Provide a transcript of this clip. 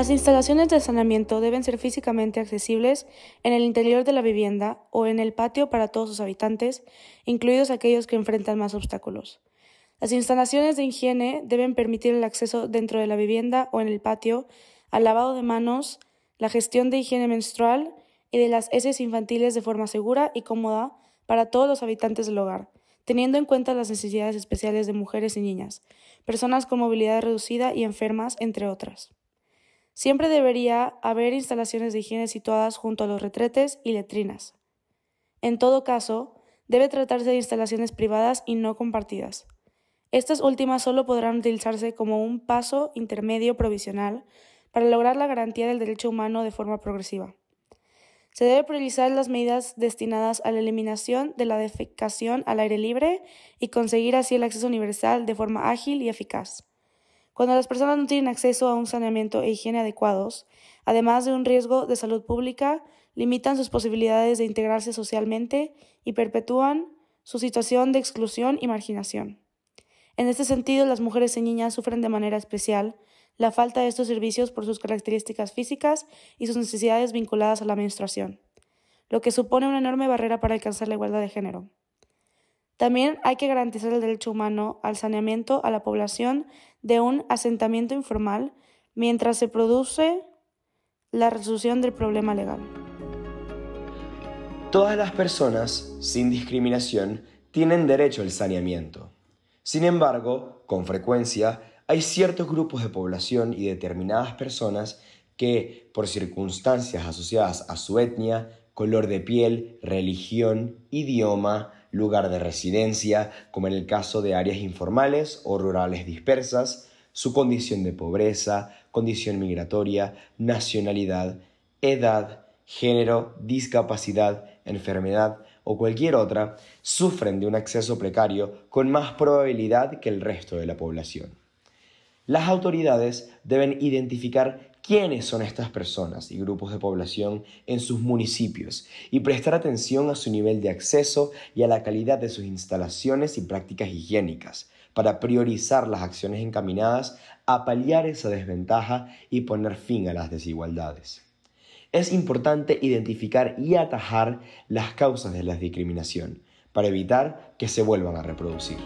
Las instalaciones de saneamiento deben ser físicamente accesibles en el interior de la vivienda o en el patio para todos los habitantes, incluidos aquellos que enfrentan más obstáculos. Las instalaciones de higiene deben permitir el acceso dentro de la vivienda o en el patio al lavado de manos, la gestión de higiene menstrual y de las heces infantiles de forma segura y cómoda para todos los habitantes del hogar, teniendo en cuenta las necesidades especiales de mujeres y niñas, personas con movilidad reducida y enfermas, entre otras. Siempre debería haber instalaciones de higiene situadas junto a los retretes y letrinas. En todo caso, debe tratarse de instalaciones privadas y no compartidas. Estas últimas solo podrán utilizarse como un paso intermedio provisional para lograr la garantía del derecho humano de forma progresiva. Se deben priorizar las medidas destinadas a la eliminación de la defecación al aire libre y conseguir así el acceso universal de forma ágil y eficaz. Cuando las personas no tienen acceso a un saneamiento e higiene adecuados, además de un riesgo de salud pública, limitan sus posibilidades de integrarse socialmente y perpetúan su situación de exclusión y marginación. En este sentido, las mujeres y niñas sufren de manera especial la falta de estos servicios por sus características físicas y sus necesidades vinculadas a la menstruación, lo que supone una enorme barrera para alcanzar la igualdad de género. También hay que garantizar el derecho humano al saneamiento a la población de un asentamiento informal mientras se produce la resolución del problema legal. Todas las personas, sin discriminación, tienen derecho al saneamiento. Sin embargo, con frecuencia, hay ciertos grupos de población y determinadas personas que, por circunstancias asociadas a su etnia, color de piel, religión, idioma, lugar de residencia, como en el caso de áreas informales o rurales dispersas, su condición de pobreza, condición migratoria, nacionalidad, edad, género, discapacidad, enfermedad o cualquier otra, sufren de un acceso precario con más probabilidad que el resto de la población. Las autoridades deben identificar quiénes son estas personas y grupos de población en sus municipios y prestar atención a su nivel de acceso y a la calidad de sus instalaciones y prácticas higiénicas para priorizar las acciones encaminadas a paliar esa desventaja y poner fin a las desigualdades. Es importante identificar y atajar las causas de la discriminación para evitar que se vuelvan a reproducir.